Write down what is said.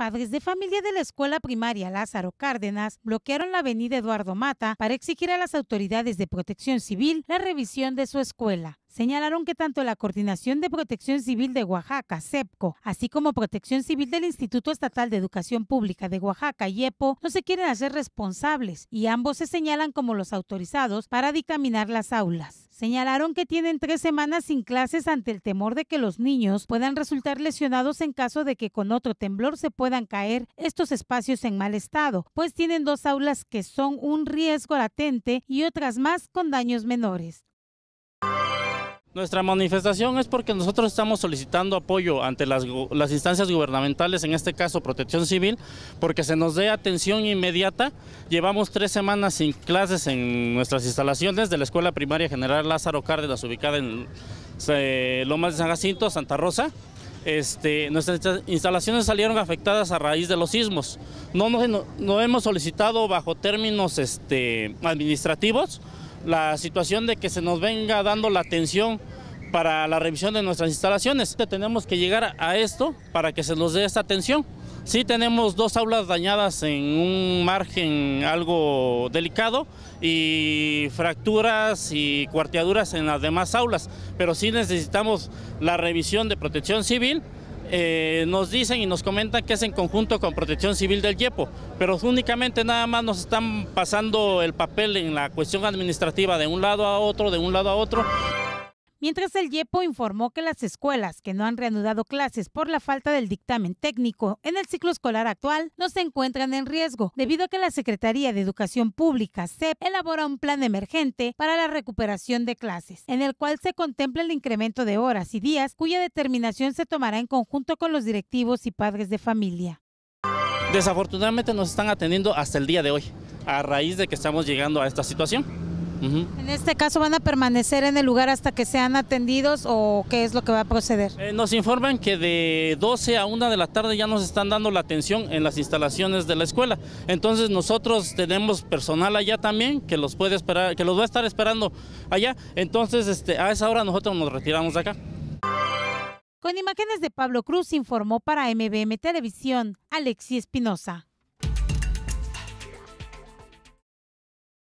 padres de familia de la escuela primaria Lázaro Cárdenas bloquearon la avenida Eduardo Mata para exigir a las autoridades de protección civil la revisión de su escuela. Señalaron que tanto la Coordinación de Protección Civil de Oaxaca, CEPCO, así como Protección Civil del Instituto Estatal de Educación Pública de Oaxaca, IEPO, no se quieren hacer responsables y ambos se señalan como los autorizados para dictaminar las aulas. Señalaron que tienen tres semanas sin clases ante el temor de que los niños puedan resultar lesionados en caso de que con otro temblor se puedan caer estos espacios en mal estado, pues tienen dos aulas que son un riesgo latente y otras más con daños menores. Nuestra manifestación es porque nosotros estamos solicitando apoyo ante las, instancias gubernamentales, en este caso Protección Civil, porque se nos dé atención inmediata. Llevamos tres semanas sin clases en nuestras instalaciones de la Escuela Primaria General Lázaro Cárdenas, ubicada en Lomas de San Jacinto, Santa Rosa. Este, nuestras instalaciones salieron afectadas a raíz de los sismos. No, hemos solicitado bajo términos este, administrativos, la situación de que se nos venga dando la atención para la revisión de nuestras instalaciones. Tenemos que llegar a esto para que se nos dé esta atención. Sí tenemos dos aulas dañadas en un margen algo delicado y fracturas y cuarteaduras en las demás aulas, pero sí necesitamos la revisión de protección civil eh, nos dicen y nos comentan que es en conjunto con Protección Civil del Yepo, pero únicamente nada más nos están pasando el papel en la cuestión administrativa de un lado a otro, de un lado a otro. Mientras el YEPO informó que las escuelas que no han reanudado clases por la falta del dictamen técnico en el ciclo escolar actual no se encuentran en riesgo, debido a que la Secretaría de Educación Pública, SEP, elabora un plan emergente para la recuperación de clases, en el cual se contempla el incremento de horas y días, cuya determinación se tomará en conjunto con los directivos y padres de familia. Desafortunadamente nos están atendiendo hasta el día de hoy, a raíz de que estamos llegando a esta situación. En este caso, ¿van a permanecer en el lugar hasta que sean atendidos o qué es lo que va a proceder? Eh, nos informan que de 12 a 1 de la tarde ya nos están dando la atención en las instalaciones de la escuela. Entonces nosotros tenemos personal allá también que los puede esperar, que los va a estar esperando allá. Entonces este, a esa hora nosotros nos retiramos de acá. Con imágenes de Pablo Cruz informó para MBM Televisión Alexi Espinosa.